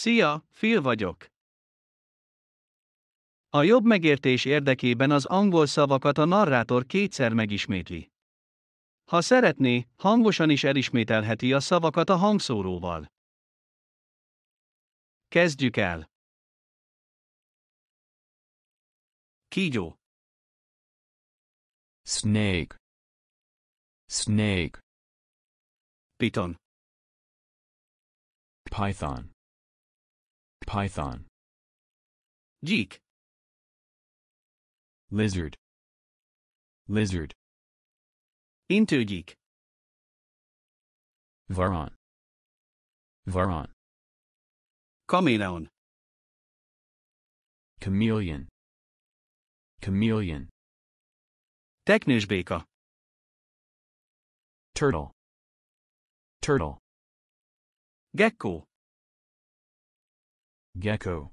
Szia, Phil vagyok. A jobb megértés érdekében az angol szavakat a narrátor kétszer megismétli. Ha szeretné, hangosan is elismételheti a szavakat a hangszóróval. Kezdjük el. Kígyó. Snake. Snake. Python. Python. python. Geek. Lizard. Lizard. Into geek. Varon. Varon. Chameleon. Chameleon. Chameleon. Technisbeka. Turtle. Turtle. Gecko. Gecko.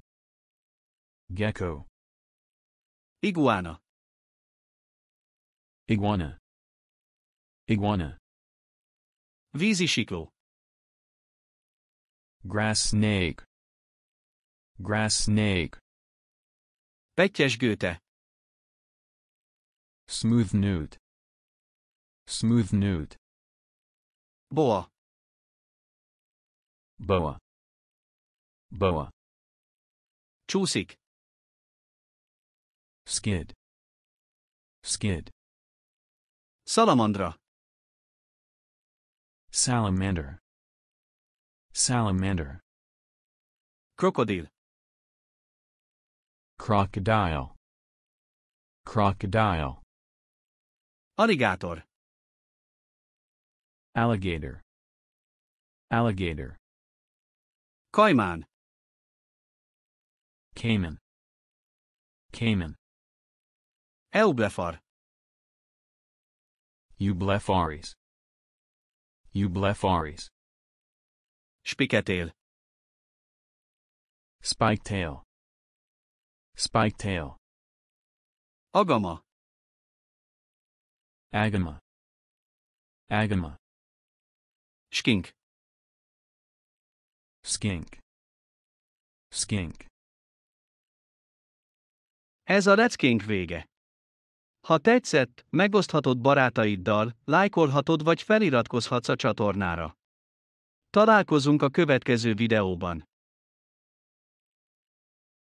Gecko. Iguana. Iguana. Iguana. Wiesenschickel. Grass snake. Grass snake. Pettyesgőte. Smooth newt. Smooth newt. Boa. Boa. Boa. Chusik. Skid. Skid. Salamandra. Salamander. Salamander. Crocodile. Crocodile. Crocodile. Alligator. Alligator. Alligator. Caimán. Cayman. Cayman. El Blefar. You Blefaris. You Spiketail. Spike tail. Spike tail. Agama. Agama. Agama. Skink. Skink. Skink. Ez a leckénk vége. Ha tetszett, megoszthatod barátaiddal, lájkolhatod vagy feliratkozhatsz a csatornára. Találkozunk a következő videóban.